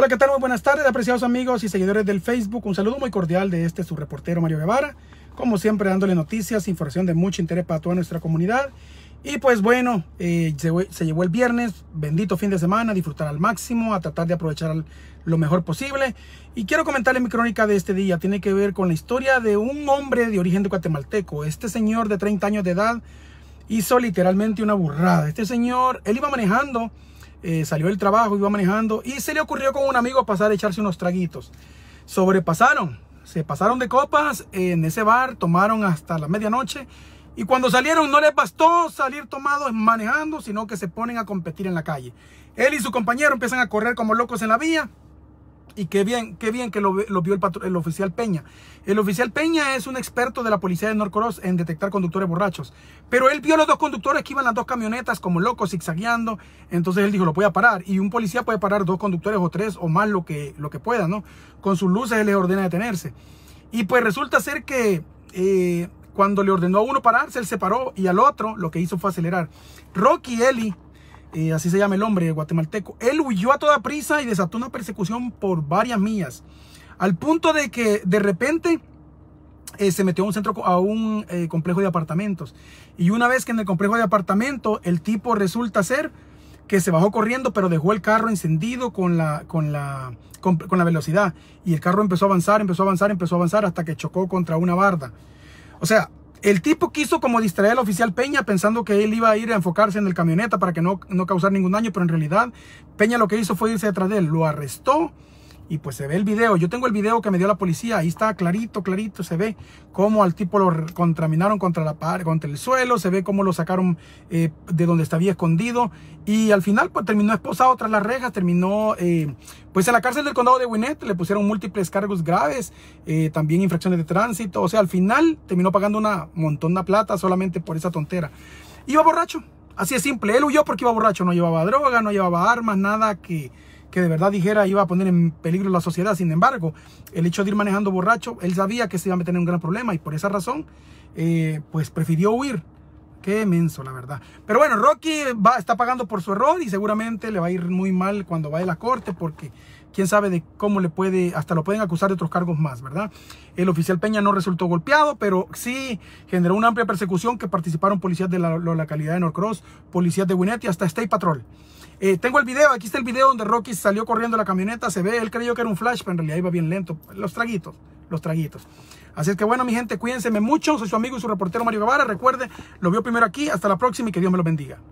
Hola, ¿qué tal? Muy buenas tardes, apreciados amigos y seguidores del Facebook. Un saludo muy cordial de este su reportero Mario Guevara. Como siempre, dándole noticias, información de mucho interés para toda nuestra comunidad. Y pues bueno, eh, se, llevó el viernes, bendito fin de semana, a disfrutar al máximo, a tratar de aprovechar lo mejor posible. Y quiero comentarle mi crónica de este día. Tiene que ver con la historia de un hombre de origen de guatemalteco. Este señor de 30 años de edad hizo literalmente una burrada. Este señor, él iba manejando eh, salió del trabajo, iba manejando y se le ocurrió con un amigo pasar a echarse unos traguitos. Sobrepasaron, se pasaron de copas en ese bar, tomaron hasta la medianoche y cuando salieron no les bastó salir tomados manejando, sino que se ponen a competir en la calle. Él y su compañero empiezan a correr como locos en la vía, y qué bien, qué bien que lo, vio el, oficial Peña. El oficial Peña es un experto de la policía de Norcoros en detectar conductores borrachos. Pero él vio los dos conductores que iban las dos camionetas como locos, zigzagueando. Entonces él dijo, lo voy a parar. Y un policía puede parar dos conductores o tres o más lo que, lo que pueda, ¿no? Con sus luces él les ordena detenerse. Y pues resulta ser que... Eh, cuando le ordenó a uno pararse, él se paró y al otro lo que hizo fue acelerar. Rocky Eli así se llama el hombre, guatemalteco. Él huyó a toda prisa y desató una persecución por varias millas, al punto de que de repente eh, se metió a un centro, a un eh, complejo de apartamentos. Y una vez que en el complejo de apartamentos, el tipo resulta ser que se bajó corriendo, pero dejó el carro encendido con la, con la, con la velocidad. Y el carro empezó a avanzar, empezó a avanzar, empezó a avanzar hasta que chocó contra una barda. O sea, el tipo quiso como distraer al oficial Peña pensando que él iba a ir a enfocarse en el camioneta para que no, no causar ningún daño, pero en realidad Peña lo que hizo fue irse detrás de él, lo arrestó y pues se ve el video. Yo tengo el video que me dio la policía. Ahí está clarito, clarito. Se ve cómo al tipo lo contraminaron contra, la contra el suelo. Se ve cómo lo sacaron eh, de donde estaba escondido. Y al final pues terminó esposado tras las rejas. Terminó eh, pues en la cárcel del condado de Winnet. Le pusieron múltiples cargos graves. Eh, también infracciones de tránsito. O sea, al final terminó pagando una montón de plata solamente por esa tontera. Iba borracho. Así es simple. Él huyó porque iba borracho. No llevaba droga, no llevaba armas, nada que de verdad dijera iba a poner en peligro la sociedad. Sin embargo, el hecho de ir manejando borracho, él sabía que se iba a meter en un gran problema y por esa razón, eh, pues prefirió huir. Qué menso, la verdad. Pero bueno, Rocky va, está pagando por su error y seguramente le va a ir muy mal cuando vaya a la corte porque quién sabe de cómo le puede, hasta lo pueden acusar de otros cargos más, ¿verdad? El oficial Peña no resultó golpeado, pero sí generó una amplia persecución que participaron policías de la, localidad de Norcross, policías de Winnet y hasta State Patrol. Eh, tengo el video, aquí está el video donde Rocky salió corriendo la camioneta, se ve, él creyó que era un flash, pero en realidad iba bien lento. Los traguitos, los traguitos. Así es que bueno, mi gente, cuídense mucho. Soy su amigo y su reportero Mario Guevara. Recuerde, lo vio primero aquí. Hasta la próxima y que Dios me lo bendiga.